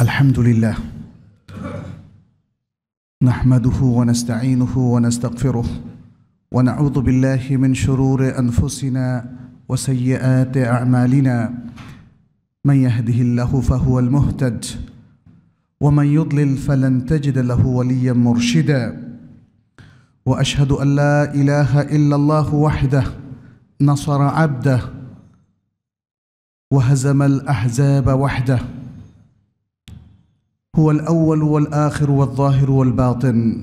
الحمد لله نحمده ونستعينه ونستغفره ونعوذ بالله من شرور انفسنا وسيئات اعمالنا من يهده الله فهو المهتد ومن يضلل فلن تجد له وليا مرشدا واشهد ان لا اله الا الله وحده نصر عبده وهزم الاحزاب وحده هو الاول والاخر والظاهر والباطن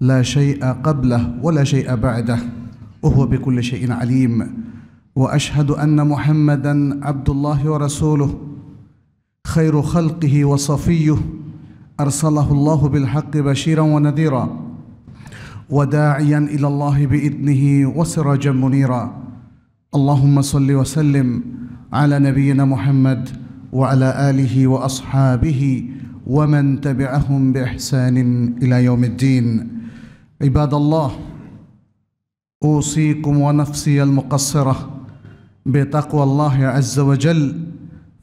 لا شيء قبله ولا شيء بعده وهو بكل شيء عليم واشهد ان محمدا عبد الله ورسوله خير خلقه وصفيه ارسله الله بالحق بشيرا ونذيرا وداعيا الى الله باذنه وسراجا منيرا اللهم صل وسلم على نبينا محمد وعلى اله واصحابه ومن تبعهم باحسان الى يوم الدين عباد الله اوصيكم ونفسي المقصره بتقوى الله عز وجل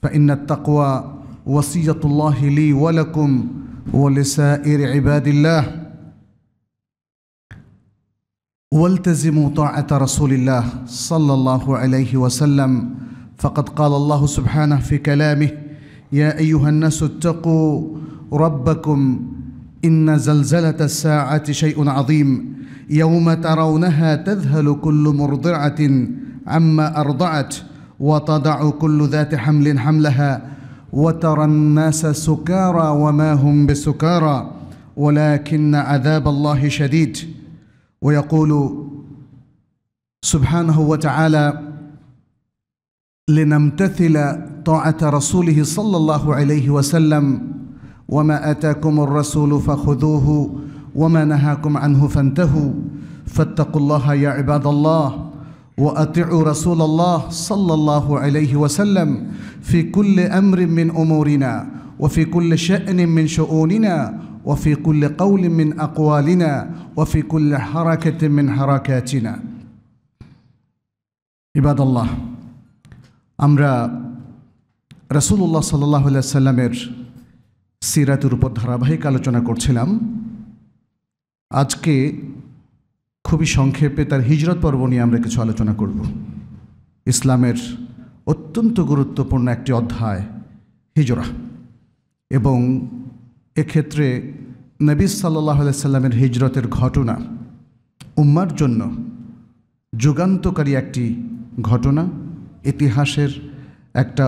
فان التقوى وصيه الله لي ولكم ولسائر عباد الله والتزموا طاعه رسول الله صلى الله عليه وسلم فقد قال الله سبحانه في كلامه يا ايها الناس اتقوا ربكم ان زلزله الساعه شيء عظيم يوم ترونها تذهل كل مرضعه عما ارضعت وتضع كل ذات حمل حملها وترى الناس سكارى وما هم بسكارى ولكن عذاب الله شديد ويقول سبحانه وتعالى لنمتثل طاعة رسوله صلى الله عليه وسلم وما آتاكم الرسول فخذوه وما نهاكم عنه فانتهوا فاتقوا الله يا عباد الله وأطيعوا رسول الله صلى الله عليه وسلم في كل أمر من أمورنا وفي كل شأن من شؤوننا وفي كل قول من أقوالنا وفي كل حركة من حركاتنا عباد الله আমরা রসুল্লাহ সাল্লাহ সাল্লামের সিরাতের উপর ধারাবাহিক আলোচনা করছিলাম আজকে খুবই সংক্ষেপে তার হিজরত পর্ব নিয়ে আমরা কিছু আলোচনা করব ইসলামের অত্যন্ত গুরুত্বপূর্ণ একটি অধ্যায় হিজরা এবং এক্ষেত্রে নবী সাল্লাহ সাল্লামের হিজরতের ঘটনা উম্মার জন্য যুগান্তকারী একটি ঘটনা ইতিহাসের একটা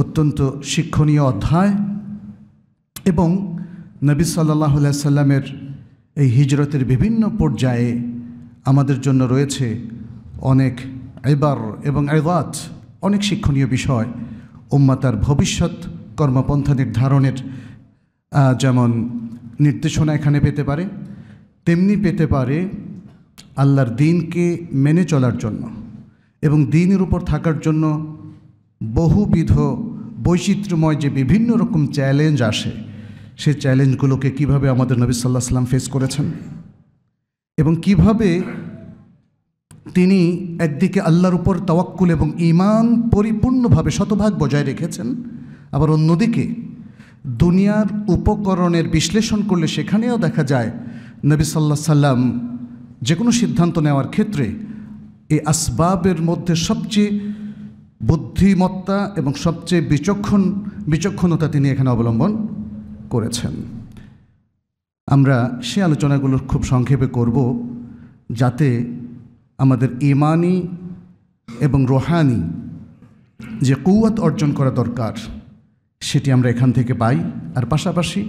অত্যন্ত শিক্ষণীয় অধ্যায় এবং নবী সাল্লাহ সাল্লামের এই হিজরতের বিভিন্ন পর্যায়ে আমাদের জন্য রয়েছে অনেক এবার এবং এবাত অনেক শিক্ষণীয় বিষয় উম্মাতার ভবিষ্যৎ কর্মপন্থা নির্ধারণের যেমন নির্দেশনা এখানে পেতে পারে তেমনি পেতে পারে আল্লাহর দিনকে মেনে চলার জন্য এবং দিনের উপর থাকার জন্য বহুবিধ বৈচিত্র্যময় যে বিভিন্ন রকম চ্যালেঞ্জ আসে সে চ্যালেঞ্জগুলোকে কিভাবে আমাদের নবী সাল্লাহ সাল্লাম ফেস করেছেন এবং কিভাবে তিনি একদিকে আল্লাহর উপর তাওয়াক্কুল এবং ইমান পরিপূর্ণভাবে শতভাগ বজায় রেখেছেন আবার অন্যদিকে দুনিয়ার উপকরণের বিশ্লেষণ করলে সেখানেও দেখা যায় নবী সাল্লাহ সাল্লাম যে কোনো সিদ্ধান্ত নেওয়ার ক্ষেত্রে এই আসবাবের মধ্যে সবচেয়ে বুদ্ধিমত্তা এবং সবচেয়ে বিচক্ষণ বিচক্ষণতা তিনি এখানে অবলম্বন করেছেন আমরা সে আলোচনাগুলো খুব সংক্ষেপে করব যাতে আমাদের ইমানি এবং রোহানি যে কৌয়াত অর্জন করা দরকার সেটি আমরা এখান থেকে পাই আর পাশাপাশি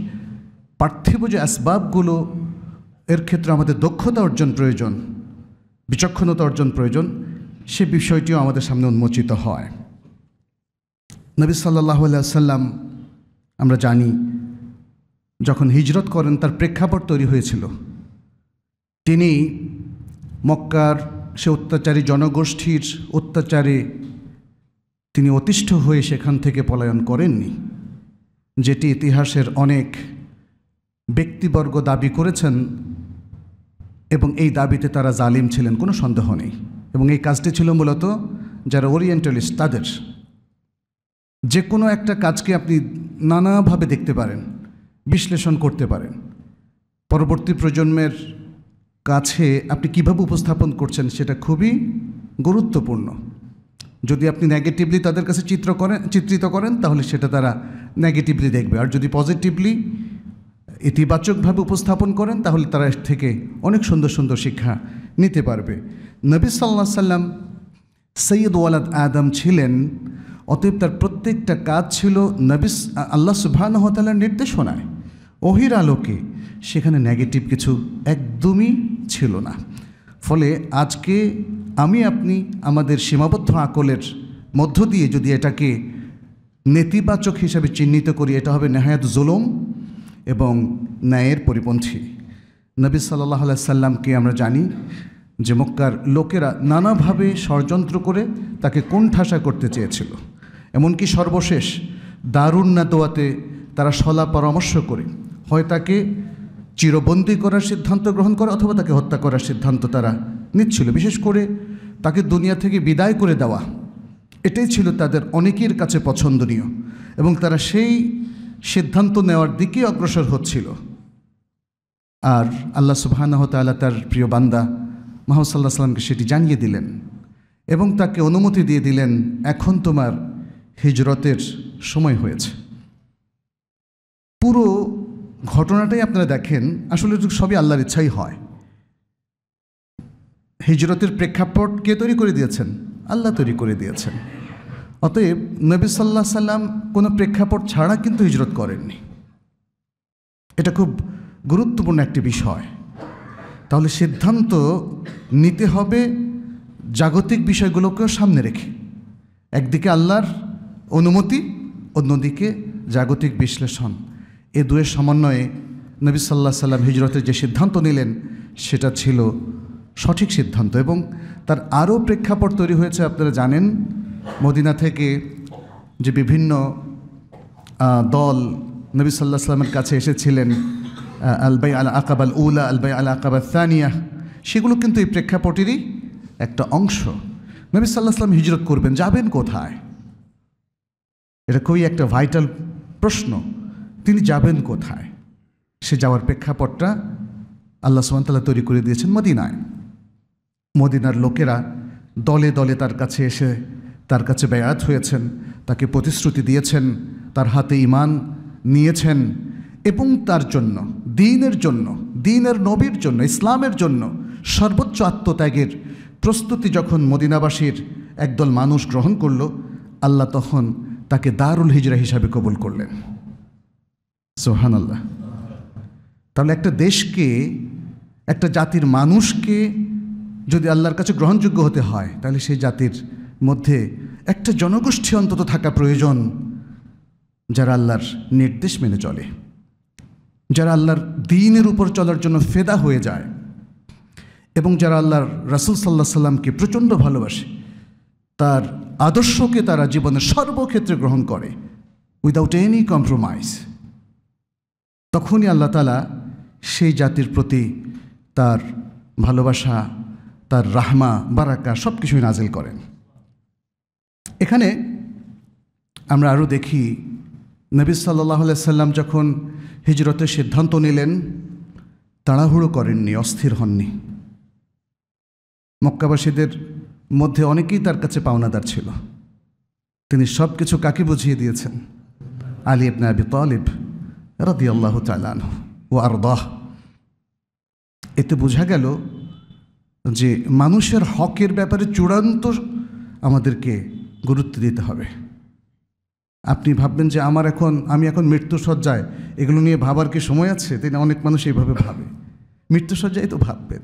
পার্থিব যে আসবাবগুলো এর ক্ষেত্রে আমাদের দক্ষতা অর্জন প্রয়োজন বিচক্ষণতা অর্জন প্রয়োজন সে বিষয়টিও আমাদের সামনে উন্মোচিত হয় নবী সাল্লাহ সাল্লাম আমরা জানি যখন হিজরত করেন তার প্রেক্ষাপট তৈরি হয়েছিল তিনি মক্কার সে অত্যাচারী জনগোষ্ঠীর অত্যাচারে তিনি অতিষ্ঠ হয়ে সেখান থেকে পলায়ন করেননি যেটি ইতিহাসের অনেক ব্যক্তিবর্গ দাবি করেছেন এবং এই দাবিতে তারা জালিম ছিলেন কোনো সন্দেহ নেই এবং এই কাজটি ছিল মূলত যারা ওরিয়েন্টালিস্ট তাদের যে কোনো একটা কাজকে আপনি নানাভাবে দেখতে পারেন বিশ্লেষণ করতে পারেন পরবর্তী প্রজন্মের কাছে আপনি কিভাবে উপস্থাপন করছেন সেটা খুবই গুরুত্বপূর্ণ যদি আপনি নেগেটিভলি তাদের কাছে চিত্র করেন চিত্রিত করেন তাহলে সেটা তারা নেগেটিভলি দেখবে আর যদি পজিটিভলি ইতিবাচকভাবে উপস্থাপন করেন তাহলে তারা থেকে অনেক সুন্দর সুন্দর শিক্ষা নিতে পারবে নবী সাল্লা সাল্লাম সৈয়দ ওয়ালাদ আদম ছিলেন অতএব তার প্রত্যেকটা কাজ ছিল নবিস আল্লাহ সুবাহানহতালার নির্দেশনায় অহির আলোকে সেখানে নেগেটিভ কিছু একদমই ছিল না ফলে আজকে আমি আপনি আমাদের সীমাবদ্ধ আকলের মধ্য দিয়ে যদি এটাকে নেতিবাচক হিসাবে চিহ্নিত করি এটা হবে নেহায়াত জুলুম এবং ন্যায়ের পরিপন্থী নবী সাল্লাহ সাল্লামকে আমরা জানি যে মক্কার লোকেরা নানাভাবে ষড়যন্ত্র করে তাকে কোণঠাসা করতে চেয়েছিল এমনকি সর্বশেষ দারুণ না দোয়াতে তারা সলা পরামর্শ করে হয় তাকে চিরবন্দী করার সিদ্ধান্ত গ্রহণ করে অথবা তাকে হত্যা করার সিদ্ধান্ত তারা নিচ্ছিল বিশেষ করে তাকে দুনিয়া থেকে বিদায় করে দেওয়া এটাই ছিল তাদের অনেকের কাছে পছন্দনীয় এবং তারা সেই সিদ্ধান্ত নেওয়ার দিকে অগ্রসর হচ্ছিল আর আল্লাহ সুবাহানহ তাল্লাহ তার প্রিয় বান্দা মাহমুদাল্লাহ সাল্লামকে সেটি জানিয়ে দিলেন এবং তাকে অনুমতি দিয়ে দিলেন এখন তোমার হিজরতের সময় হয়েছে পুরো ঘটনাটাই আপনারা দেখেন আসলে সবই আল্লাহর ইচ্ছাই হয় হিজরতের প্রেক্ষাপট কে তৈরি করে দিয়েছেন আল্লাহ তৈরি করে দিয়েছেন অতএব নবী সাল্লাহ সাল্লাম কোনো প্রেক্ষাপট ছাড়া কিন্তু হিজরত করেননি এটা খুব গুরুত্বপূর্ণ একটি বিষয় তাহলে সিদ্ধান্ত নিতে হবে জাগতিক বিষয়গুলোকেও সামনে রেখে একদিকে আল্লাহর অনুমতি অন্যদিকে জাগতিক বিশ্লেষণ এ দুয়ের সমন্বয়ে নবী সাল্লাহ সাল্লাম হিজরতের যে সিদ্ধান্ত নিলেন সেটা ছিল সঠিক সিদ্ধান্ত এবং তার আরও প্রেক্ষাপট তৈরি হয়েছে আপনারা জানেন মদিনা থেকে যে বিভিন্ন দল নবী সাল্লাহ সাল্লামের কাছে এসেছিলেন আলবাই আল আকাব আল উলা আলবাই আল আকাব আল সানিয়া সেগুলো কিন্তু এই প্রেক্ষাপটেরই একটা অংশ নবী সাল্লাহ সাল্লাম হিজরত করবেন যাবেন কোথায় এটা খুবই একটা ভাইটাল প্রশ্ন তিনি যাবেন কোথায় সে যাওয়ার প্রেক্ষাপটটা আল্লাহ সুমতাল্লাহ তৈরি করে দিয়েছেন মদিনায় মদিনার লোকেরা দলে দলে তার কাছে এসে তার কাছে ব্যয়াত হয়েছেন তাকে প্রতিশ্রুতি দিয়েছেন তার হাতে ইমান নিয়েছেন এবং তার জন্য দিনের জন্য দিনের নবীর জন্য ইসলামের জন্য সর্বোচ্চ আত্মত্যাগের প্রস্তুতি যখন মদিনাবাসীর একদল মানুষ গ্রহণ করল আল্লাহ তখন তাকে দারুল হিজরা হিসাবে কবুল করলেন সোহান আল্লাহ তাহলে একটা দেশকে একটা জাতির মানুষকে যদি আল্লাহর কাছে গ্রহণযোগ্য হতে হয় তাহলে সেই জাতির মধ্যে একটা জনগোষ্ঠী অন্তত থাকা প্রয়োজন যারা আল্লাহর নির্দেশ মেনে চলে যারা আল্লাহর দিনের উপর চলার জন্য ফেদা হয়ে যায় এবং যারা আল্লাহর রাসুল সাল্লাহ সাল্লামকে প্রচণ্ড ভালোবাসে তার আদর্শকে তারা জীবনের সর্বক্ষেত্রে গ্রহণ করে উইদাউট এনি কম্প্রোমাইজ তখনই আল্লাহ তালা সেই জাতির প্রতি তার ভালোবাসা তার রাহমা বারাকা সব কিছুই নাজিল করেন এখানে আমরা আরও দেখি নবী সাল্লাহ সাল্লাম যখন হিজরতের সিদ্ধান্ত নিলেন তাড়াহুড়ো করেননি অস্থির হননি মক্কাবাসীদের মধ্যে অনেকেই তার কাছে পাওনাদার ছিল তিনি সব কিছু কাকে বুঝিয়ে দিয়েছেন আলী ইবনে আবি তালিব রাদি আল্লাহ তালান ও দহ এতে বোঝা গেল যে মানুষের হকের ব্যাপারে চূড়ান্ত আমাদেরকে গুরুত্ব দিতে হবে আপনি ভাববেন যে আমার এখন আমি এখন মৃত্যুসজ্জায় এগুলো নিয়ে ভাবার কি সময় আছে তাই অনেক মানুষ এইভাবে ভাবে মৃত্যুসজ্জায় তো ভাববেন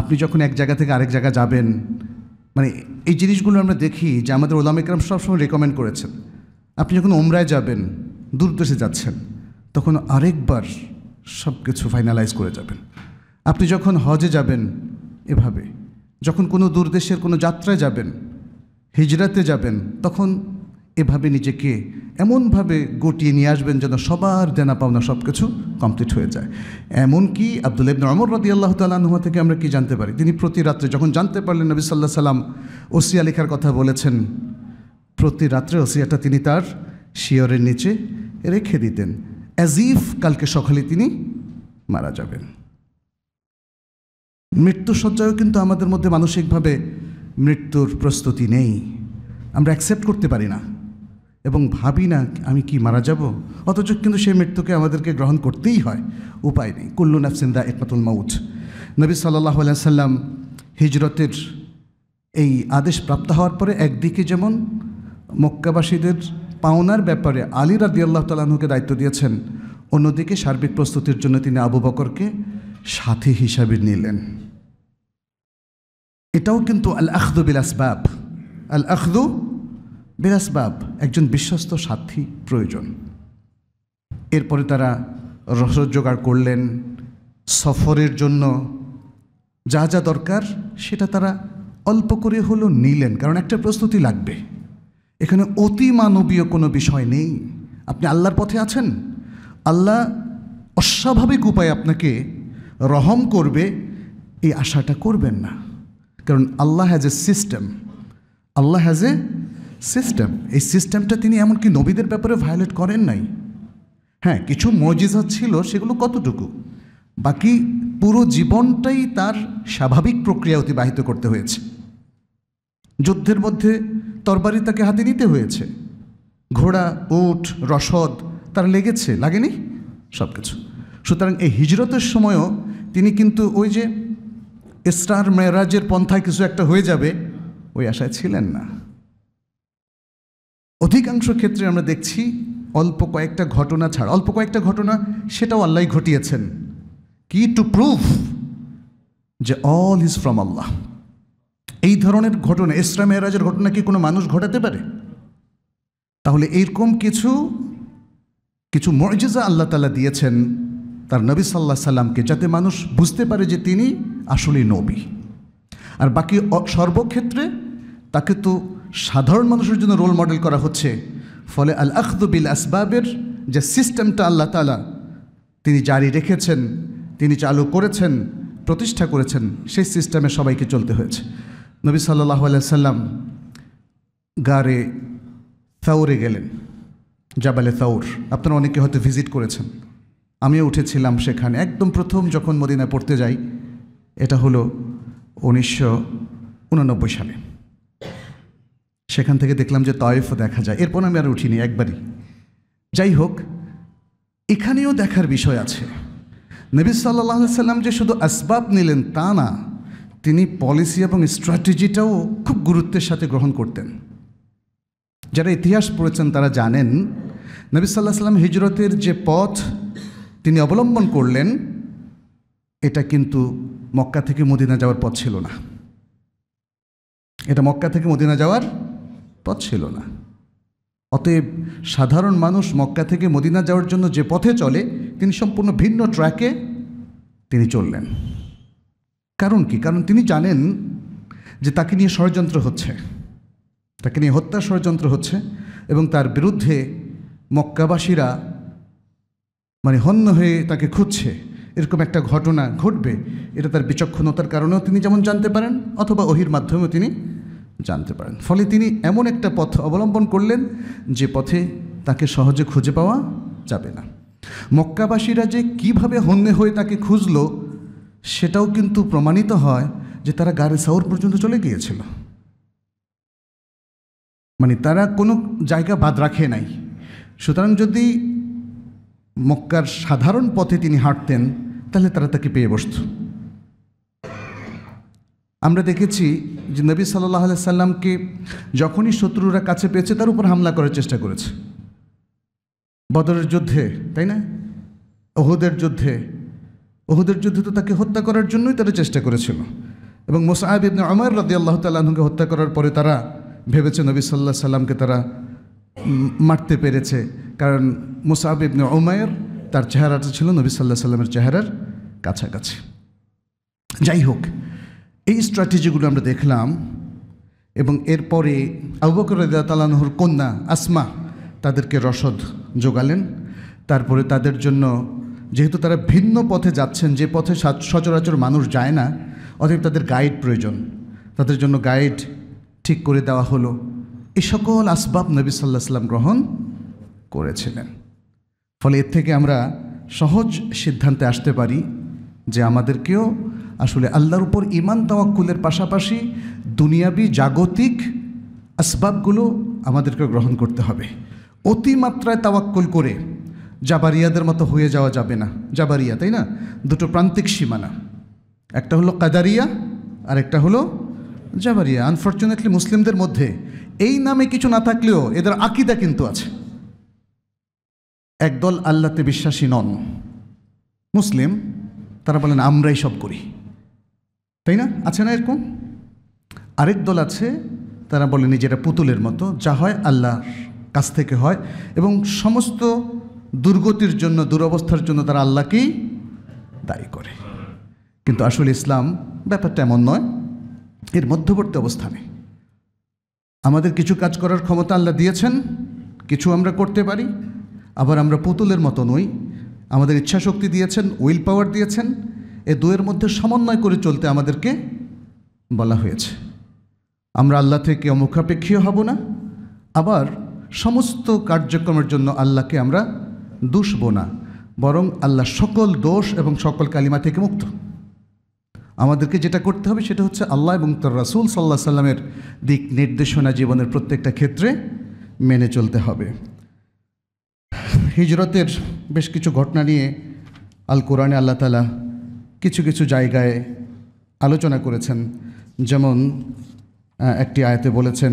আপনি যখন এক জায়গা থেকে আরেক জায়গা যাবেন মানে এই জিনিসগুলো আমরা দেখি যে আমাদের ইকরাম সবসময় রেকমেন্ড করেছেন আপনি যখন ওমরায় যাবেন দূর দেশে যাচ্ছেন তখন আরেকবার সব কিছু ফাইনালাইজ করে যাবেন আপনি যখন হজে যাবেন এভাবে যখন কোনো দূর দেশের কোনো যাত্রায় যাবেন হিজরাতে যাবেন তখন এভাবে নিজেকে এমনভাবে গটিয়ে নিয়ে আসবেন যেন সবার দেনা পাওনা সব কিছু কমপ্লিট হয়ে যায় এমনকি আবদুল ইবন অমর রদি আল্লাহ তালাহুয়া থেকে আমরা কি জানতে পারি তিনি প্রতি রাত্রে যখন জানতে পারলেন নবী সাল্লাহ সাল্লাম ওসিয়া লেখার কথা বলেছেন প্রতি রাত্রে ওসিয়াটা তিনি তার শিয়রের নিচে রেখে দিতেন অ্যাজিফ কালকে সকালে তিনি মারা যাবেন মৃত্যু সজ্জায়ও কিন্তু আমাদের মধ্যে মানসিকভাবে মৃত্যুর প্রস্তুতি নেই আমরা অ্যাকসেপ্ট করতে পারি না এবং ভাবি না আমি কি মারা যাব অথচ কিন্তু সেই মৃত্যুকে আমাদেরকে গ্রহণ করতেই হয় উপায় নেই কুল্লু নাফসিন্দা একমাতুল মাউথ নবী সাল্লাহ সাল্লাম হিজরতের এই আদেশ প্রাপ্ত হওয়ার পরে একদিকে যেমন মক্কাবাসীদের পাওনার ব্যাপারে আলী রাদি আল্লাহ তালাহুকে দায়িত্ব দিয়েছেন অন্যদিকে সার্বিক প্রস্তুতির জন্য তিনি আবু বকরকে সাথী হিসাবে নিলেন এটাও কিন্তু আল আখদু বিলাসবাব আল আখদু বিলাসবাব একজন বিশ্বস্ত সাথী প্রয়োজন এরপরে তারা রসদ জোগাড় করলেন সফরের জন্য যা যা দরকার সেটা তারা অল্প করে হলেও নিলেন কারণ একটা প্রস্তুতি লাগবে এখানে অতি মানবীয় কোনো বিষয় নেই আপনি আল্লাহর পথে আছেন আল্লাহ অস্বাভাবিক উপায়ে আপনাকে রহম করবে এই আশাটা করবেন না কারণ আল্লাহ হ্যাজ এ সিস্টেম আল্লাহ হ্যাজ এ সিস্টেম এই সিস্টেমটা তিনি এমনকি নবীদের ব্যাপারে ভায়োলেট করেন নাই হ্যাঁ কিছু মজিজা ছিল সেগুলো কতটুকু বাকি পুরো জীবনটাই তার স্বাভাবিক প্রক্রিয়া অতিবাহিত করতে হয়েছে যুদ্ধের মধ্যে তরবারি তাকে হাতে নিতে হয়েছে ঘোড়া উঠ রসদ তার লেগেছে লাগেনি সব কিছু সুতরাং এই হিজরতের সময়ও তিনি কিন্তু ওই যে স্টার মেরাজের পন্থায় কিছু একটা হয়ে যাবে ওই আশায় ছিলেন না অধিকাংশ ক্ষেত্রে আমরা দেখছি অল্প কয়েকটা ঘটনা ছাড়া অল্প কয়েকটা ঘটনা সেটাও আল্লাহ ঘটিয়েছেন কি টু প্রুভ যে অল ইজ ফ্রম আল্লাহ এই ধরনের ঘটনা ইসরা মেয়েরাজের ঘটনা কি কোনো মানুষ ঘটাতে পারে তাহলে এরকম কিছু কিছু মর্যাদা আল্লাহ তালা দিয়েছেন তার নবী সাল্লাহ সাল্লামকে যাতে মানুষ বুঝতে পারে যে তিনি আসলে নবী আর বাকি সর্বক্ষেত্রে তাকে তো সাধারণ মানুষের জন্য রোল মডেল করা হচ্ছে ফলে আল আখদুবিল আসবাবের যে সিস্টেমটা আল্লাহ তালা তিনি জারি রেখেছেন তিনি চালু করেছেন প্রতিষ্ঠা করেছেন সেই সিস্টেমে সবাইকে চলতে হয়েছে নবী সাল্লাহ সাল্লাম গারে তাওরে গেলেন জাবালে তাউর আপনারা অনেকে হয়তো ভিজিট করেছেন আমিও উঠেছিলাম সেখানে একদম প্রথম যখন মদিনায় পড়তে যাই এটা হলো উনিশশো উনানব্বই সালে সেখান থেকে দেখলাম যে তয়েফও দেখা যায় এরপর আমি আর উঠিনি একবারই যাই হোক এখানেও দেখার বিষয় আছে নবী সাল্লাহ সাল্লাম যে শুধু আসবাব নিলেন তা না তিনি পলিসি এবং স্ট্র্যাটেজিটাও খুব গুরুত্বের সাথে গ্রহণ করতেন যারা ইতিহাস পড়েছেন তারা জানেন নবী সাল্লাহ সাল্লাম হিজরতের যে পথ তিনি অবলম্বন করলেন এটা কিন্তু মক্কা থেকে মদিনা যাওয়ার পথ ছিল না এটা মক্কা থেকে মদিনা যাওয়ার পথ ছিল না অতএব সাধারণ মানুষ মক্কা থেকে মদিনা যাওয়ার জন্য যে পথে চলে তিনি সম্পূর্ণ ভিন্ন ট্র্যাকে তিনি চললেন কারণ কি কারণ তিনি জানেন যে তাকে নিয়ে ষড়যন্ত্র হচ্ছে তাকে নিয়ে হত্যা ষড়যন্ত্র হচ্ছে এবং তার বিরুদ্ধে মক্কাবাসীরা মানে হন্য হয়ে তাকে খুঁজছে এরকম একটা ঘটনা ঘটবে এটা তার বিচক্ষণতার কারণেও তিনি যেমন জানতে পারেন অথবা ওহির মাধ্যমেও তিনি জানতে পারেন ফলে তিনি এমন একটা পথ অবলম্বন করলেন যে পথে তাকে সহজে খুঁজে পাওয়া যাবে না মক্কাবাসীরা যে কিভাবে হন্যে হয়ে তাকে খুঁজল সেটাও কিন্তু প্রমাণিত হয় যে তারা গাড়ে সাউর পর্যন্ত চলে গিয়েছিল মানে তারা কোনো জায়গা বাদ রাখে নাই সুতরাং যদি মক্কার সাধারণ পথে তিনি হাঁটতেন তাহলে তারা তাকে পেয়ে বসত আমরা দেখেছি যে নবী সাল্লাহ সাল্লামকে যখনই শত্রুরা কাছে পেয়েছে তার উপর হামলা করার চেষ্টা করেছে বদরের যুদ্ধে তাই না ওহুদের যুদ্ধে ওহুদের যুদ্ধে তো তাকে হত্যা করার জন্যই তারা চেষ্টা করেছিল এবং মোসাহাব ইবনে আমার আল্লাহ তাল্লাহকে হত্যা করার পরে তারা ভেবেছে নবী সাল্লাহ সাল্লামকে তারা মারতে পেরেছে কারণ মুসাব ইবনে ওমায়ের তার চেহারাটা ছিল নবী সাল্লাহ সাল্লামের চেহারার কাছাকাছি যাই হোক এই স্ট্র্যাটেজিগুলো আমরা দেখলাম এবং এরপরে আবুবকর তালানহর কন্যা আসমা তাদেরকে রসদ যোগালেন তারপরে তাদের জন্য যেহেতু তারা ভিন্ন পথে যাচ্ছেন যে পথে সচরাচর মানুষ যায় না অতএব তাদের গাইড প্রয়োজন তাদের জন্য গাইড ঠিক করে দেওয়া হলো এই সকল আসবাব নবী সাল্লাহ সাল্লাম গ্রহণ করেছিলেন ফলে এর থেকে আমরা সহজ সিদ্ধান্তে আসতে পারি যে আমাদেরকেও আসলে আল্লাহর উপর ইমান তাওয়াক্কুলের পাশাপাশি দুনিয়াবি জাগতিক আসবাবগুলো আমাদেরকে গ্রহণ করতে হবে অতিমাত্রায় তাওয়াক্কুল করে জাবারিয়াদের মতো হয়ে যাওয়া যাবে না জাবারিয়া তাই না দুটো প্রান্তিক সীমানা একটা হলো কাদারিয়া আর একটা হলো জাবারিয়া আনফর্চুনেটলি মুসলিমদের মধ্যে এই নামে কিছু না থাকলেও এদের আকিদা কিন্তু আছে একদল আল্লাতে বিশ্বাসী নন মুসলিম তারা বলেন আমরাই সব করি তাই না আছে না এরকম আরেক দল আছে তারা বলে নিজেরা পুতুলের মতো যা হয় আল্লাহর কাছ থেকে হয় এবং সমস্ত দুর্গতির জন্য দুরবস্থার জন্য তারা আল্লাহকেই দায়ী করে কিন্তু আসলে ইসলাম ব্যাপারটা এমন নয় এর মধ্যবর্তী অবস্থানে আমাদের কিছু কাজ করার ক্ষমতা আল্লাহ দিয়েছেন কিছু আমরা করতে পারি আবার আমরা পুতুলের মতো নই আমাদের ইচ্ছা শক্তি দিয়েছেন উইল পাওয়ার দিয়েছেন এ দুয়ের মধ্যে সমন্বয় করে চলতে আমাদেরকে বলা হয়েছে আমরা আল্লাহ থেকে অমুখাপেক্ষীয় হব না আবার সমস্ত কার্যক্রমের জন্য আল্লাহকে আমরা দুষব না বরং আল্লাহ সকল দোষ এবং সকল কালিমা থেকে মুক্ত আমাদেরকে যেটা করতে হবে সেটা হচ্ছে আল্লাহ এবং তার রাসুল সাল্লাহ সাল্লামের দিক নির্দেশনা জীবনের প্রত্যেকটা ক্ষেত্রে মেনে চলতে হবে হিজরতের বেশ কিছু ঘটনা নিয়ে আল কোরআনে আল্লাহ তালা কিছু কিছু জায়গায় আলোচনা করেছেন যেমন একটি আয়তে বলেছেন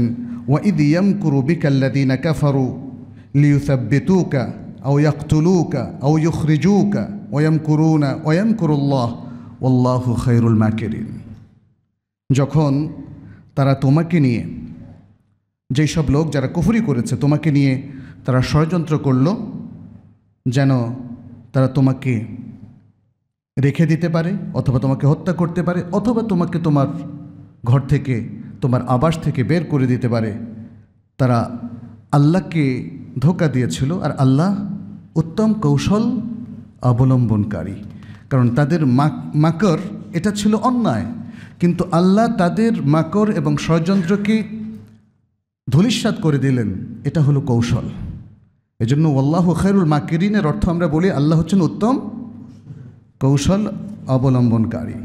ওয়াঈদ ইয়াম কুরুবিক আল্লাদিনা কাফারু লিউসাব্বেতুকা আও ইয়াকতুলুকা আও ইউখরিজুকা ওয়াম কুরুনা ওয়াম কুরুল্লাহ ওল্লাহু খৈরুল মাকেরিন যখন তারা তোমাকে নিয়ে যেই সব লোক যারা কুফুরি করেছে তোমাকে নিয়ে তারা ষড়যন্ত্র করল যেন তারা তোমাকে রেখে দিতে পারে অথবা তোমাকে হত্যা করতে পারে অথবা তোমাকে তোমার ঘর থেকে তোমার আবাস থেকে বের করে দিতে পারে তারা আল্লাহকে ধোকা দিয়েছিল আর আল্লাহ উত্তম কৌশল অবলম্বনকারী কারণ তাদের মাকর এটা ছিল অন্যায় কিন্তু আল্লাহ তাদের মাকর এবং ষড়যন্ত্রকে ধুলিস্বাদ করে দিলেন এটা হলো কৌশল এজন্য আল্লাহ খেরুল মাকিরিনের অর্থ আমরা বলি আল্লাহ হচ্ছেন উত্তম কৌশল অবলম্বনকারী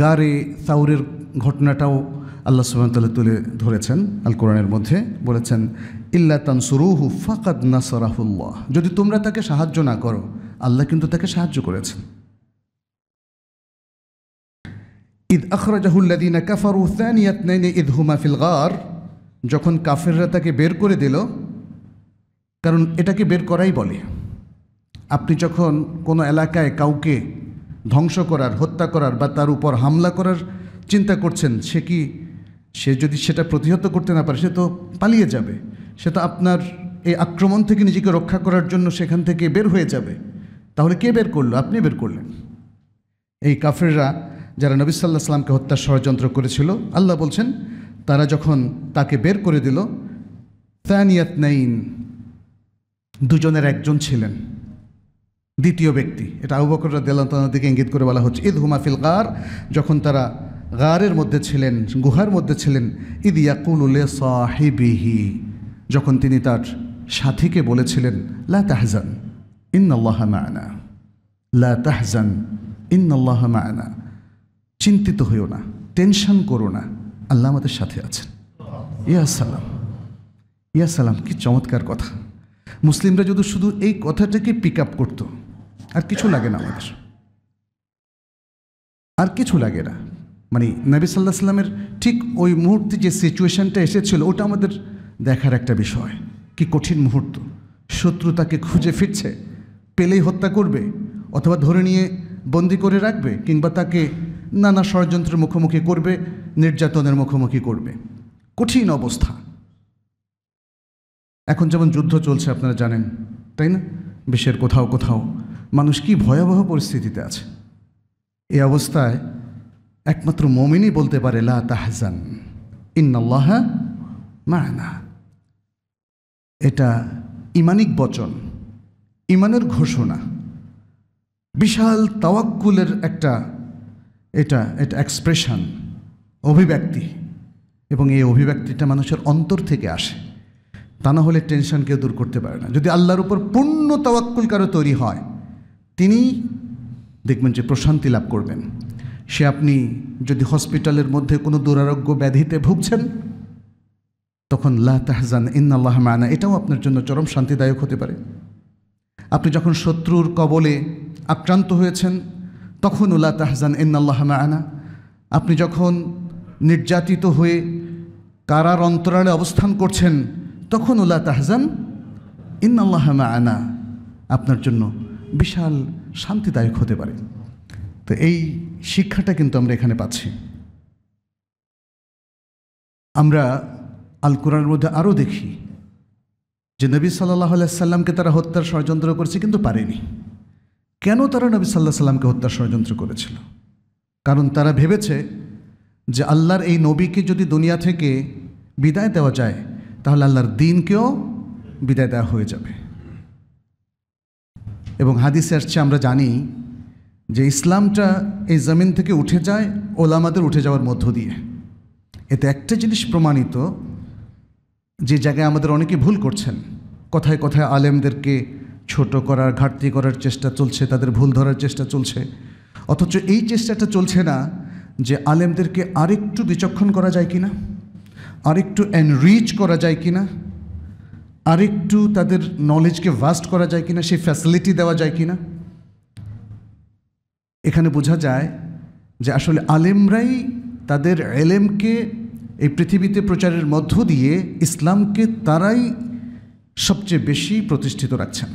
গারে সাউরের ঘটনাটাও আল্লাহ সুবাহতাল্লাহ তুলে ধরেছেন আল কোরআনের মধ্যে বলেছেন ইল্লা সুরুহু ফাকাদ নাসরাহুল্লাহ যদি তোমরা তাকে সাহায্য না করো আল্লাহ কিন্তু তাকে সাহায্য করেছেন ঈদ আখরাজাহুল্লাদিনা কাফার উসানিয়াত নাইনে ঈদ হুমা ফিল গার যখন কাফেররা তাকে বের করে দিল কারণ এটাকে বের করাই বলে আপনি যখন কোনো এলাকায় কাউকে ধ্বংস করার হত্যা করার বা তার উপর হামলা করার চিন্তা করছেন সে কি সে যদি সেটা প্রতিহত করতে না পারে সে তো পালিয়ে যাবে সে তো আপনার এই আক্রমণ থেকে নিজেকে রক্ষা করার জন্য সেখান থেকে বের হয়ে যাবে তাহলে কে বের করলো আপনি বের করলেন এই কাফেররা যারা নবী সাল্লাহ সাল্লামকে হত্যার ষড়যন্ত্র করেছিল আল্লাহ বলছেন তারা যখন তাকে বের করে দিল তানিয়াত নাইন দুজনের একজন ছিলেন দ্বিতীয় ব্যক্তি এটা আবু বকর দিকে ইঙ্গিত করে বলা হচ্ছে ঈদ হুমাফিল কার যখন তারা গারের মধ্যে ছিলেন গুহার মধ্যে ছিলেন ইদ ইয়াকুলে সাহিবিহি যখন তিনি তার সাথীকে বলেছিলেন লা তাহজান আল্লাহ মায়না লা তাহজান আল্লাহ মায়না চিন্তিত হইও না টেনশন করো না আল্লাহ আমাদের সাথে আছেন ইয়া সালাম ইয়া সালাম কি চমৎকার কথা মুসলিমরা যদি শুধু এই কথাটাকে পিক আপ করতো আর কিছু লাগে না আমাদের আর কিছু লাগে না মানে নবী সাল্লাহ সাল্লামের ঠিক ওই মুহূর্তে যে সিচুয়েশানটা এসেছিল ওটা আমাদের দেখার একটা বিষয় কি কঠিন মুহূর্ত শত্রু তাকে খুঁজে ফিরছে পেলেই হত্যা করবে অথবা ধরে নিয়ে বন্দি করে রাখবে কিংবা তাকে নানা ষড়যন্ত্রের মুখোমুখি করবে নির্যাতনের মুখোমুখি করবে কঠিন অবস্থা এখন যেমন যুদ্ধ চলছে আপনারা জানেন তাই না বিশ্বের কোথাও কোথাও মানুষ কি ভয়াবহ পরিস্থিতিতে আছে এই অবস্থায় একমাত্র মমিনই বলতে পারে লা তাহজান ইন্নাল্লাহ মায়না এটা ইমানিক বচন ইমানের ঘোষণা বিশাল তাওয়াক্কুলের একটা এটা এটা এক্সপ্রেশন অভিব্যক্তি এবং এই অভিব্যক্তিটা মানুষের অন্তর থেকে আসে তা না হলে টেনশন কেউ দূর করতে পারে না যদি আল্লাহর উপর পূর্ণ তাওয়াক্কুল কারো তৈরি হয় তিনি দেখবেন যে প্রশান্তি লাভ করবেন সে আপনি যদি হসপিটালের মধ্যে কোনো দুরারোগ্য ব্যাধিতে ভুগছেন তখন লা তাহজান ইন্নাল্লাহ মানা এটাও আপনার জন্য চরম শান্তিদায়ক হতে পারে আপনি যখন শত্রুর কবলে আক্রান্ত হয়েছেন তখন উল্লা তাহজান ইন্নাল্লাহ মানা আপনি যখন নির্যাতিত হয়ে কারার অন্তরালে অবস্থান করছেন তখন উল্লা তাহজান ইন্নাল্লাহ মানা আপনার জন্য বিশাল শান্তিদায়ক হতে পারে তো এই শিক্ষাটা কিন্তু আমরা এখানে পাচ্ছি আমরা আল কোরআনের মধ্যে আরও দেখি যে নবী সাল্লাহ সাল্লামকে তারা হত্যার ষড়যন্ত্র করছে কিন্তু পারেনি কেন তারা নবী সাল্লাহ সাল্লামকে হত্যার ষড়যন্ত্র করেছিল কারণ তারা ভেবেছে যে আল্লাহর এই নবীকে যদি দুনিয়া থেকে বিদায় দেওয়া যায় তাহলে আল্লাহর দিনকেও বিদায় দেওয়া হয়ে যাবে এবং হাদিসে আসছে আমরা জানি যে ইসলামটা এই জমিন থেকে উঠে যায় ওলামাদের উঠে যাওয়ার মধ্য দিয়ে এতে একটা জিনিস প্রমাণিত যে জায়গায় আমাদের অনেকে ভুল করছেন কথায় কথায় আলেমদেরকে ছোট করার ঘাটতি করার চেষ্টা চলছে তাদের ভুল ধরার চেষ্টা চলছে অথচ এই চেষ্টাটা চলছে না যে আলেমদেরকে আরেকটু বিচক্ষণ করা যায় কি না আরেকটু এনরিচ করা যায় কি না আরেকটু তাদের নলেজকে ভাস্ট করা যায় কি না সেই ফ্যাসিলিটি দেওয়া যায় কি না এখানে বোঝা যায় যে আসলে আলেমরাই তাদের এলেমকে এই পৃথিবীতে প্রচারের মধ্য দিয়ে ইসলামকে তারাই সবচেয়ে বেশি প্রতিষ্ঠিত রাখছেন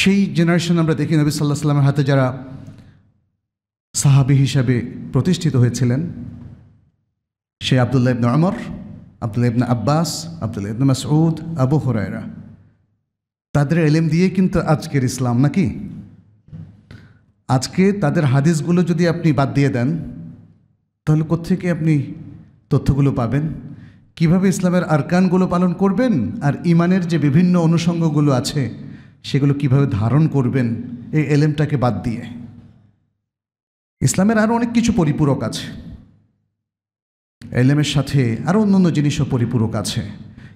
সেই জেনারেশন আমরা দেখি নবী সাল্লাহ সাল্লামের হাতে যারা সাহাবি হিসাবে প্রতিষ্ঠিত হয়েছিলেন সেই আবদুল্লাহ ইবনা আমর আবদুল্লাহ ইবনা আব্বাস আবদুল্লাহ ইবনা মাসউদ আবু হরাইরা তাদের এলেম দিয়ে কিন্তু আজকের ইসলাম নাকি আজকে তাদের হাদিসগুলো যদি আপনি বাদ দিয়ে দেন তাহলে কোথেকে আপনি তথ্যগুলো পাবেন কিভাবে ইসলামের আরকানগুলো পালন করবেন আর ইমানের যে বিভিন্ন অনুষঙ্গগুলো আছে সেগুলো কিভাবে ধারণ করবেন এই এলেমটাকে বাদ দিয়ে ইসলামের আরও অনেক কিছু পরিপূরক আছে এলেমের সাথে আরও অন্য অন্য জিনিসও পরিপূরক আছে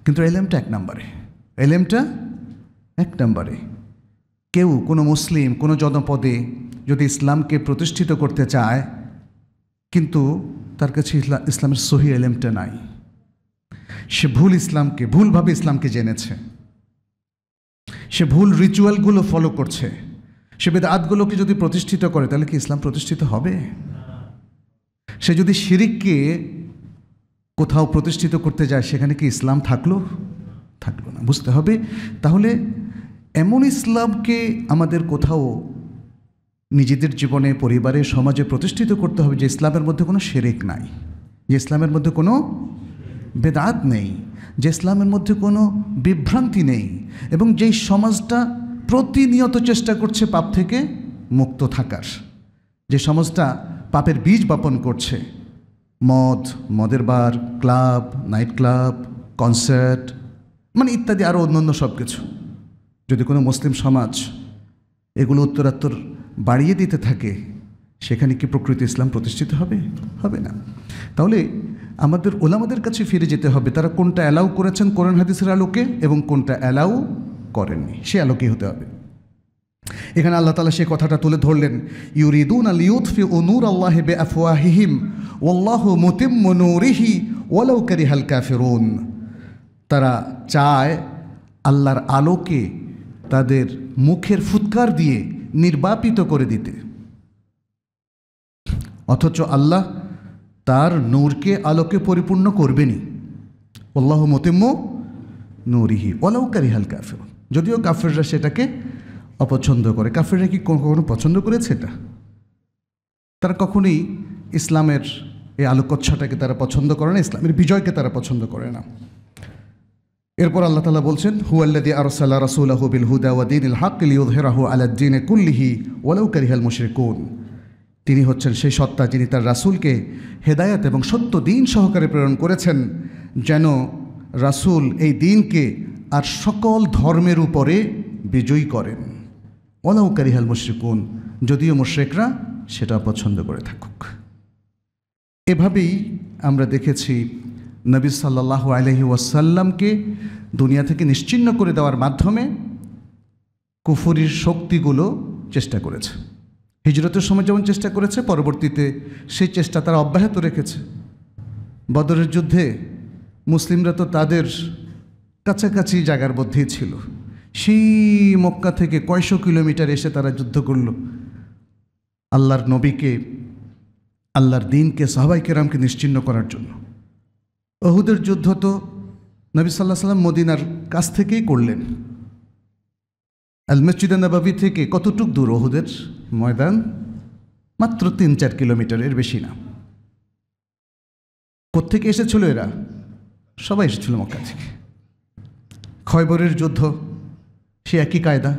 কিন্তু এলেমটা এক নম্বরে এলেমটা এক নম্বরে কেউ কোনো মুসলিম কোনো জনপদে যদি ইসলামকে প্রতিষ্ঠিত করতে চায় কিন্তু তার কাছে ইসলামের সহি এলেমটা নাই সে ভুল ইসলামকে ভুলভাবে ইসলামকে জেনেছে সে ভুল রিচুয়ালগুলো ফলো করছে সে বেদাতগুলোকে যদি প্রতিষ্ঠিত করে তাহলে কি ইসলাম প্রতিষ্ঠিত হবে সে যদি শিরিককে কোথাও প্রতিষ্ঠিত করতে যায় সেখানে কি ইসলাম থাকলো থাকলো না বুঝতে হবে তাহলে এমন ইসলামকে আমাদের কোথাও নিজেদের জীবনে পরিবারে সমাজে প্রতিষ্ঠিত করতে হবে যে ইসলামের মধ্যে কোনো শেরেক নাই যে ইসলামের মধ্যে কোনো বেদাত নেই যে ইসলামের মধ্যে কোনো বিভ্রান্তি নেই এবং যেই সমাজটা প্রতিনিয়ত চেষ্টা করছে পাপ থেকে মুক্ত থাকার যে সমাজটা পাপের বীজ বপন করছে মদ মদের bar club night club concert মানে ইত্যাদি আরও অন্য অন্য সব কিছু যদি কোনো মুসলিম সমাজ এগুলো উত্তরাত্তর বাড়িয়ে দিতে থাকে সেখানে কি প্রকৃত ইসলাম প্রতিষ্ঠিত হবে হবে না তাহলে আমাদের ওলামাদের কাছে ফিরে যেতে হবে তারা কোনটা অ্যালাউ করেছেন কোরআন হাদিসের আলোকে এবং কোনটা অ্যালাউ করেননি সে আলোকে হতে হবে এখানে আল্লাহ তালা সে কথাটা তুলে ধরলেন ইউরিদুন আল ইউথফি অনুর আল্লাহেবে আফওয়াহিহিম ওল্লাহ মতিম মনোরিহি ওয়ালাউকারি হালকা ফেরুন তারা চায় আল্লাহর আলোকে তাদের মুখের ফুৎকার দিয়ে নির্বাপিত করে দিতে অথচ আল্লাহ তার নূরকে আলোকে পরিপূর্ণ করবেনি আল্লাহ মতিম্ম নূরিহি অলৌকারী হাল কাফের যদিও কাফেররা সেটাকে অপছন্দ করে কাফেররা কি কখনো পছন্দ করেছে এটা তারা কখনোই ইসলামের এই আলোকচ্ছটাকে তারা পছন্দ করে না ইসলামের বিজয়কে তারা পছন্দ করে না এরপর আল্লাহ তালা বলছেন হুয়াল্লাদি আরসাল্লা রাসুল্লাহ বিল হুদা দিন ইল হাক্কিল ইউদহেরাহু আলাদ্দিনে কুল্লিহি ওয়ালাউ কারিহাল মুশরিকুন তিনি হচ্ছেন সেই সত্তা যিনি তার রাসুলকে হেদায়াত এবং সত্য দিন সহকারে প্রেরণ করেছেন যেন রাসুল এই দিনকে আর সকল ধর্মের উপরে বিজয়ী করেন ওলাউ কারিহাল মুশরিকুন যদিও মুশ্রেকরা সেটা পছন্দ করে থাকুক এভাবেই আমরা দেখেছি নবী সাল্লাহু আলহি ওয়াসাল্লামকে দুনিয়া থেকে নিশ্চিন্ন করে দেওয়ার মাধ্যমে কুফুরির শক্তিগুলো চেষ্টা করেছে হিজরতের সময় যেমন চেষ্টা করেছে পরবর্তীতে সেই চেষ্টা তারা অব্যাহত রেখেছে বদরের যুদ্ধে মুসলিমরা তো তাদের কাছাকাছি জায়গার মধ্যেই ছিল সেই মক্কা থেকে কয়শো কিলোমিটার এসে তারা যুদ্ধ করল আল্লাহর নবীকে আল্লাহর দিনকে সাহবাইকেরামকে নিশ্চিন্ন করার জন্য অহুদের যুদ্ধ তো নবী সাল্লাহ সাল্লাম মদিনার কাছ থেকেই করলেন আল মসজিদা নবাবি থেকে কতটুক দূর অহুদের ময়দান মাত্র তিন চার কিলোমিটারের বেশি না কোথেকে এসেছিল এরা সবাই এসেছিল মক্কা থেকে খয়বরের যুদ্ধ সে একই কায়দা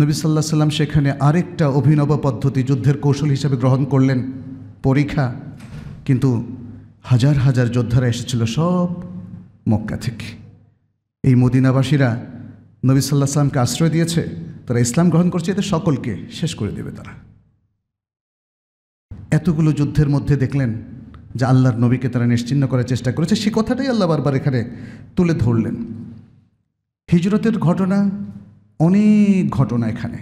নবী সাল্লাহ সাল্লাম সেখানে আরেকটা অভিনব পদ্ধতি যুদ্ধের কৌশল হিসাবে গ্রহণ করলেন পরীক্ষা কিন্তু হাজার হাজার যোদ্ধারা এসেছিল সব মক্কা থেকে এই মদিনাবাসীরা নবী সাল্লাহ সাল্লামকে আশ্রয় দিয়েছে তারা ইসলাম গ্রহণ করছে এদের সকলকে শেষ করে দেবে তারা এতগুলো যুদ্ধের মধ্যে দেখলেন যে আল্লাহর নবীকে তারা নিশ্চিন্ন করার চেষ্টা করেছে সে কথাটাই আল্লাহ বারবার এখানে তুলে ধরলেন হিজরতের ঘটনা অনেক ঘটনা এখানে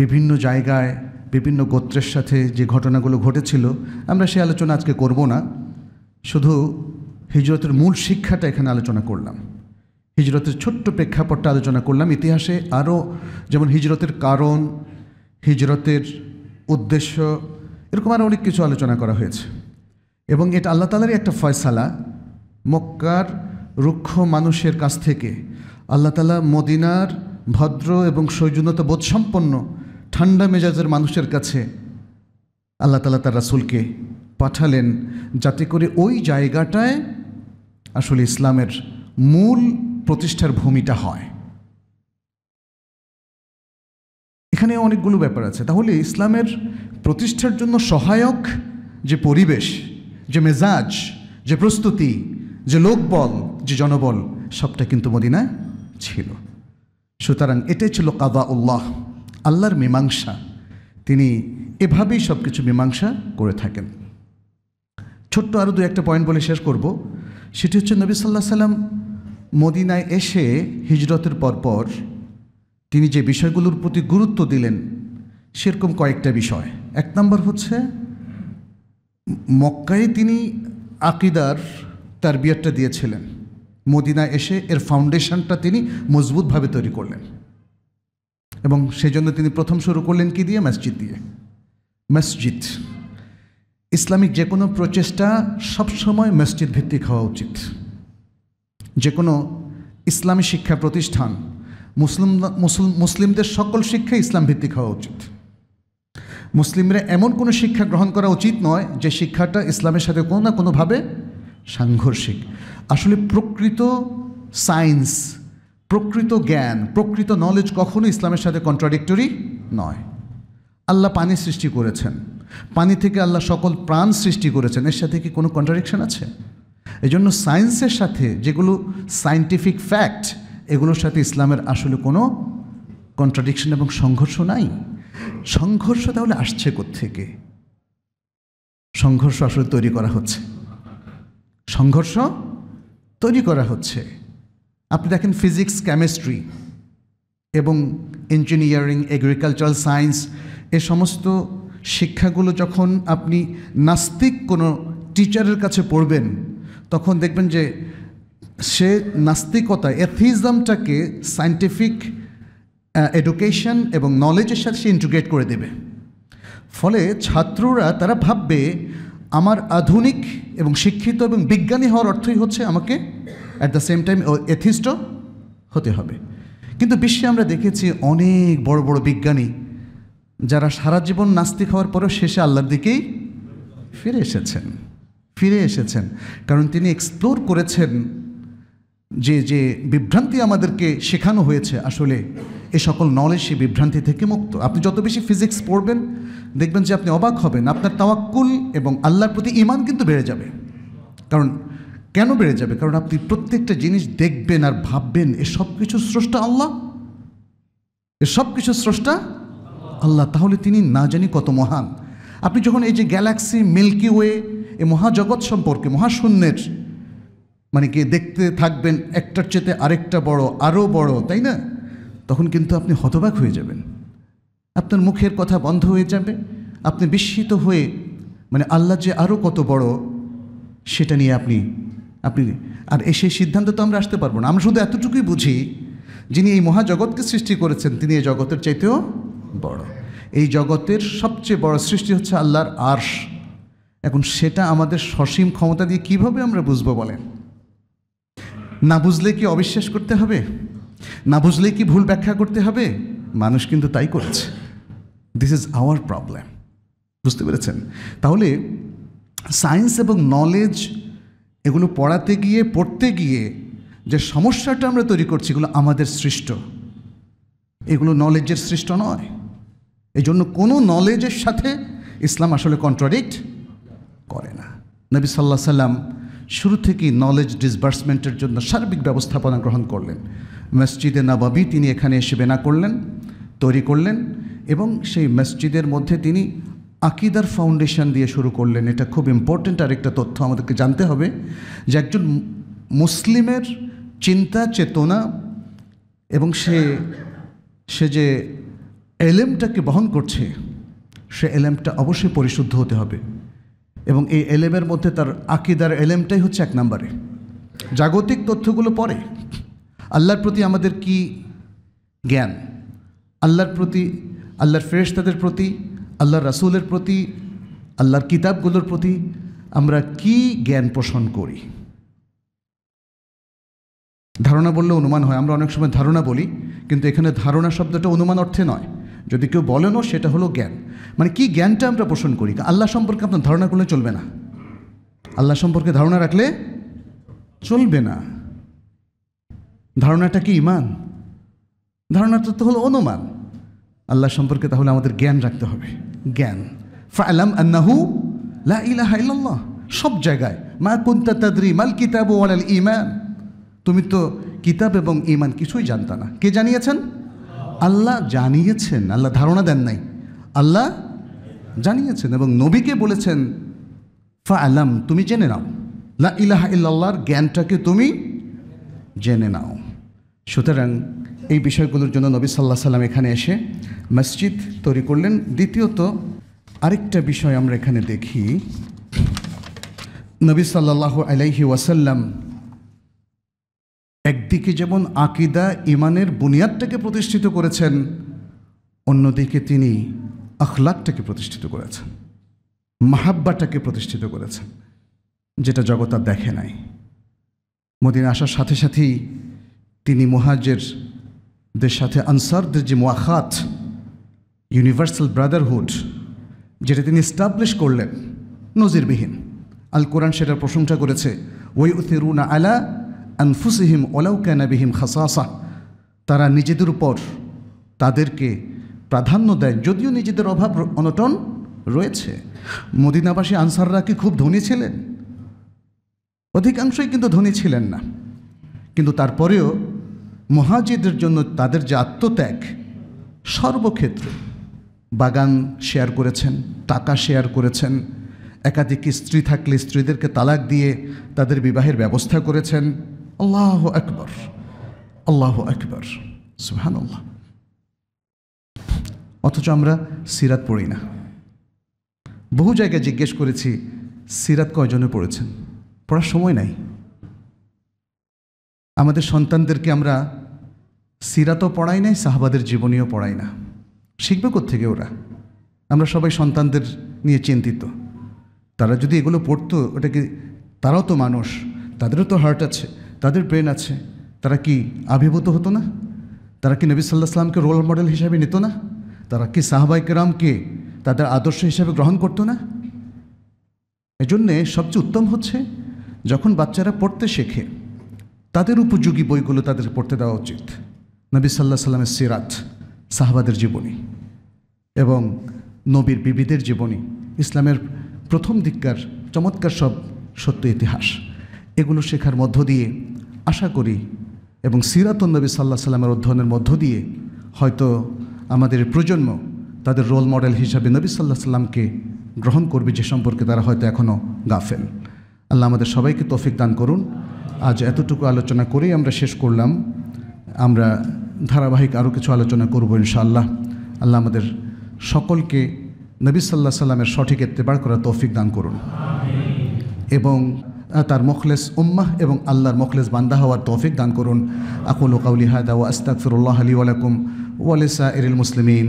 বিভিন্ন জায়গায় বিভিন্ন গোত্রের সাথে যে ঘটনাগুলো ঘটেছিল আমরা সে আলোচনা আজকে করব না শুধু হিজরতের মূল শিক্ষাটা এখানে আলোচনা করলাম হিজরতের ছোট্ট প্রেক্ষাপটটা আলোচনা করলাম ইতিহাসে আরও যেমন হিজরতের কারণ হিজরতের উদ্দেশ্য এরকম আরও অনেক কিছু আলোচনা করা হয়েছে এবং এটা আল্লাহ তালারই একটা ফয়সালা মক্কার রুক্ষ মানুষের কাছ থেকে আল্লাহ তালা মদিনার ভদ্র এবং সৌজন্যতা বোধসম্পন্ন ঠান্ডা মেজাজের মানুষের কাছে আল্লাহ তালা তার রাসুলকে পাঠালেন যাতে করে ওই জায়গাটায় আসলে ইসলামের মূল প্রতিষ্ঠার ভূমিটা হয় এখানে অনেকগুলো ব্যাপার আছে তাহলে ইসলামের প্রতিষ্ঠার জন্য সহায়ক যে পরিবেশ যে মেজাজ যে প্রস্তুতি যে লোকবল যে জনবল সবটা কিন্তু মদিনায় ছিল সুতরাং এটাই ছিল কাদা উল্লাহ আল্লাহর মীমাংসা তিনি এভাবেই সব কিছু মীমাংসা করে থাকেন ছোট্ট আরও দু একটা পয়েন্ট বলে শেষ করব সেটি হচ্ছে নবী সাল্লাহ সাল্লাম মদিনায় এসে হিজরতের পরপর তিনি যে বিষয়গুলোর প্রতি গুরুত্ব দিলেন সেরকম কয়েকটা বিষয় এক নম্বর হচ্ছে মক্কায় তিনি আকিদার তার বিয়ারটা দিয়েছিলেন মদিনায় এসে এর ফাউন্ডেশনটা তিনি মজবুতভাবে তৈরি করলেন এবং সেজন্য তিনি প্রথম শুরু করলেন কি দিয়ে মসজিদ দিয়ে মসজিদ ইসলামিক যে কোনো প্রচেষ্টা সবসময় মসজিদ ভিত্তিক হওয়া উচিত যে কোনো ইসলামী শিক্ষা প্রতিষ্ঠান মুসলিম মুসলিমদের সকল শিক্ষা ইসলাম ভিত্তিক হওয়া উচিত মুসলিমরা এমন কোনো শিক্ষা গ্রহণ করা উচিত নয় যে শিক্ষাটা ইসলামের সাথে কোনো না কোনোভাবে সাংঘর্ষিক আসলে প্রকৃত সায়েন্স প্রকৃত জ্ঞান প্রকৃত নলেজ কখনো ইসলামের সাথে কন্ট্রাডিক্টরি নয় আল্লাহ পানি সৃষ্টি করেছেন পানি থেকে আল্লাহ সকল প্রাণ সৃষ্টি করেছেন এর সাথে কি কোনো কন্ট্রাডিকশন আছে এই জন্য সায়েন্সের সাথে যেগুলো সায়েন্টিফিক ফ্যাক্ট এগুলোর সাথে ইসলামের আসলে কোনো কন্ট্রাডিকশন এবং সংঘর্ষ নাই সংঘর্ষ তাহলে আসছে থেকে সংঘর্ষ আসলে তৈরি করা হচ্ছে সংঘর্ষ তৈরি করা হচ্ছে আপনি দেখেন ফিজিক্স কেমিস্ট্রি এবং ইঞ্জিনিয়ারিং এগ্রিকালচারাল সায়েন্স এ সমস্ত শিক্ষাগুলো যখন আপনি নাস্তিক কোনো টিচারের কাছে পড়বেন তখন দেখবেন যে সে নাস্তিকতা এথিজমটাকে সায়েন্টিফিক এডুকেশন এবং নলেজের সাথে সে ইন্টিগ্রেট করে দেবে ফলে ছাত্ররা তারা ভাববে আমার আধুনিক এবং শিক্ষিত এবং বিজ্ঞানী হওয়ার অর্থই হচ্ছে আমাকে অ্যাট দ্য সেম টাইম ও এথিস্টও হতে হবে কিন্তু বিশ্বে আমরা দেখেছি অনেক বড় বড় বিজ্ঞানী যারা সারা জীবন নাস্তিক হওয়ার পরেও শেষে আল্লাহর দিকেই ফিরে এসেছেন ফিরে এসেছেন কারণ তিনি এক্সপ্লোর করেছেন যে যে বিভ্রান্তি আমাদেরকে শেখানো হয়েছে আসলে এ সকল নলেজ সেই বিভ্রান্তি থেকে মুক্ত আপনি যত বেশি ফিজিক্স পড়বেন দেখবেন যে আপনি অবাক হবেন আপনার তাওয়াক্কুল এবং আল্লাহর প্রতি ইমান কিন্তু বেড়ে যাবে কারণ কেন বেড়ে যাবে কারণ আপনি প্রত্যেকটা জিনিস দেখবেন আর ভাববেন এ সব কিছু স্রষ্টা আল্লাহ এ সব কিছু স্রষ্টা আল্লাহ তাহলে তিনি না জানি কত মহান আপনি যখন এই যে গ্যালাক্সি মিল্কি ওয়ে এ মহাজগৎ সম্পর্কে মহাশূন্যের মানে কি দেখতে থাকবেন একটার চেতে আরেকটা বড় আরও বড় তাই না তখন কিন্তু আপনি হতবাক হয়ে যাবেন আপনার মুখের কথা বন্ধ হয়ে যাবে আপনি বিস্মিত হয়ে মানে আল্লাহ যে আরও কত বড় সেটা নিয়ে আপনি আপনি আর এই সেই সিদ্ধান্ত তো আমরা আসতে পারবো না আমরা শুধু এতটুকুই বুঝি যিনি এই মহাজগৎকে সৃষ্টি করেছেন তিনি এই জগতের চাইতেও বড় এই জগতের সবচেয়ে বড় সৃষ্টি হচ্ছে আল্লাহর আর্শ এখন সেটা আমাদের সসীম ক্ষমতা দিয়ে কিভাবে আমরা বুঝবো বলেন না বুঝলে কি অবিশ্বাস করতে হবে না বুঝলে কি ভুল ব্যাখ্যা করতে হবে মানুষ কিন্তু তাই করেছে দিস ইজ আওয়ার প্রবলেম বুঝতে পেরেছেন তাহলে সায়েন্স এবং নলেজ এগুলো পড়াতে গিয়ে পড়তে গিয়ে যে সমস্যাটা আমরা তৈরি করছি এগুলো আমাদের সৃষ্ট এগুলো নলেজের সৃষ্ট নয় এই জন্য কোনো নলেজের সাথে ইসলাম আসলে কন্ট্রাডিক্ট করে না নবী সাল্লাহ সাল্লাম শুরু থেকেই নলেজ ডিসবার্সমেন্টের জন্য সার্বিক ব্যবস্থাপনা গ্রহণ করলেন মসজিদে নবাবি তিনি এখানে এসে বেনা করলেন তৈরি করলেন এবং সেই মসজিদের মধ্যে তিনি আকিদার ফাউন্ডেশন দিয়ে শুরু করলেন এটা খুব ইম্পর্ট্যান্ট আরেকটা তথ্য আমাদেরকে জানতে হবে যে একজন মুসলিমের চিন্তা চেতনা এবং সে সে যে এলেমটাকে বহন করছে সে এলেমটা অবশ্যই পরিশুদ্ধ হতে হবে এবং এই এলেমের মধ্যে তার আকিদার এলেমটাই হচ্ছে এক নম্বরে জাগতিক তথ্যগুলো পরে আল্লাহর প্রতি আমাদের কি জ্ঞান আল্লাহর প্রতি আল্লাহর ফেরেস্তাদের প্রতি আল্লাহ রাসুলের প্রতি আল্লাহর কিতাবগুলোর প্রতি আমরা কি জ্ঞান পোষণ করি ধারণা বললে অনুমান হয় আমরা অনেক সময় ধারণা বলি কিন্তু এখানে ধারণা শব্দটা অনুমান অর্থে নয় যদি কেউ বলেনও সেটা হলো জ্ঞান মানে কি জ্ঞানটা আমরা পোষণ করি আল্লাহ সম্পর্কে আপনার ধারণা করলে চলবে না আল্লাহ সম্পর্কে ধারণা রাখলে চলবে না ধারণাটা কি ইমান ধারণাটা তো হলো অনুমান আল্লাহ সম্পর্কে তাহলে আমাদের জ্ঞান রাখতে হবে জ্ঞান ফলাম আন্নাহু লা ইলাহা সব জায়গায় মা কুন্তা তাদরি মাল কিতাব ওয়ালাল ইমান তুমি তো কিতাব এবং ইমান কিছুই জানতা না কে জানিয়েছেন আল্লাহ জানিয়েছেন আল্লাহ ধারণা দেন নাই আল্লাহ জানিয়েছেন এবং নবীকে বলেছেন ফা আলাম তুমি জেনে নাও লা ইলাহা জ্ঞানটাকে তুমি জেনে নাও সুতরাং এই বিষয়গুলোর জন্য নবী সাল্লাহ সাল্লাম এখানে এসে মসজিদ তৈরি করলেন দ্বিতীয়ত আরেকটা বিষয় আমরা এখানে দেখি নবী সাল্লাহ আলাইহি ওয়াসাল্লাম একদিকে যেমন আকিদা ইমানের বুনিয়াদটাকে প্রতিষ্ঠিত করেছেন অন্যদিকে তিনি আখলাকটাকে প্রতিষ্ঠিত করেছেন মাহাব্বাটাকে প্রতিষ্ঠিত করেছেন যেটা জগৎ আর দেখে নাই মদিনা আসার সাথে সাথেই তিনি মহাজের দের সাথে আনসারদের যে মোয়াখাত ইউনিভার্সাল ব্রাদারহুড যেটা তিনি স্টাবলিশ করলেন নজিরবিহীন আল কোরআন সেটার প্রশংসা করেছে ওই উথিরুনা আলা আনফুসিহিম ওলাউকানাবিহিম খাসাসা তারা নিজেদের উপর তাদেরকে প্রাধান্য দেয় যদিও নিজেদের অভাব অনটন রয়েছে মদিনাবাসী আনসাররা কি খুব ধনী ছিলেন অধিকাংশই কিন্তু ধনী ছিলেন না কিন্তু তারপরেও মহাজিদের জন্য তাদের যে আত্মত্যাগ সর্বক্ষেত্রে বাগান শেয়ার করেছেন টাকা শেয়ার করেছেন একাধিক স্ত্রী থাকলে স্ত্রীদেরকে তালাক দিয়ে তাদের বিবাহের ব্যবস্থা করেছেন আল্লাহ আকবর আল্লাহ সুহান আল্লাহ অথচ আমরা সিরাত পড়ি না বহু জায়গায় জিজ্ঞেস করেছি সিরাত কয়জনে পড়েছেন পড়ার সময় নাই আমাদের সন্তানদেরকে আমরা সিরাতও পড়াই নাই সাহবাদের জীবনীও পড়াই না শিখবে থেকে ওরা আমরা সবাই সন্তানদের নিয়ে চিন্তিত তারা যদি এগুলো পড়তো ওটাকে তারাও তো মানুষ তাদেরও তো হার্ট আছে তাদের ব্রেন আছে তারা কি আবির্ভূত হতো না তারা কি নবী সাল্লাহ সাল্লামকে রোল মডেল হিসাবে নিত না তারা কি সাহবাই কেরামকে তাদের আদর্শ হিসাবে গ্রহণ করতো না এজন্যে সবচেয়ে উত্তম হচ্ছে যখন বাচ্চারা পড়তে শেখে তাদের উপযোগী বইগুলো তাদের পড়তে দেওয়া উচিত নবী সাল্লাহ সাল্লামের সিরাত সাহবাদের জীবনী এবং নবীর বিবিদের জীবনী ইসলামের প্রথম দিককার চমৎকার সব সত্য ইতিহাস এগুলো শেখার মধ্য দিয়ে আশা করি এবং সিরাত নবী সাল্লাহ সাল্লামের অধ্যয়নের মধ্য দিয়ে হয়তো আমাদের প্রজন্ম তাদের রোল মডেল হিসাবে নবী সাল্লাহ সাল্লামকে গ্রহণ করবে যে সম্পর্কে তারা হয়তো এখনও গাফেল আল্লাহ আমাদের সবাইকে তৌফিক দান করুন আজ এতটুকু আলোচনা করেই আমরা শেষ করলাম আমরা ধারাবাহিক আরও কিছু আলোচনা করব ইনশাআল্লাহ আল্লাহ আমাদের সকলকে নবী সাল্লাহ সাল্লামের সঠিক এত্তেবার করার তৌফিক দান করুন এবং তার মখলেস উম্মাহ এবং আল্লাহর মখলেস বান্দা হওয়ার তৌফিক দান করুন আকুল কাউলি হায়দা ও আস্তাকফিরুল্লাহ আলী ওয়ালাকুম ওয়ালিসা ইরিল মুসলিমিন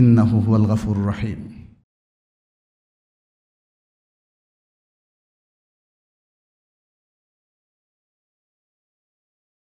ইন্নাহু আল গাফুর রাহিম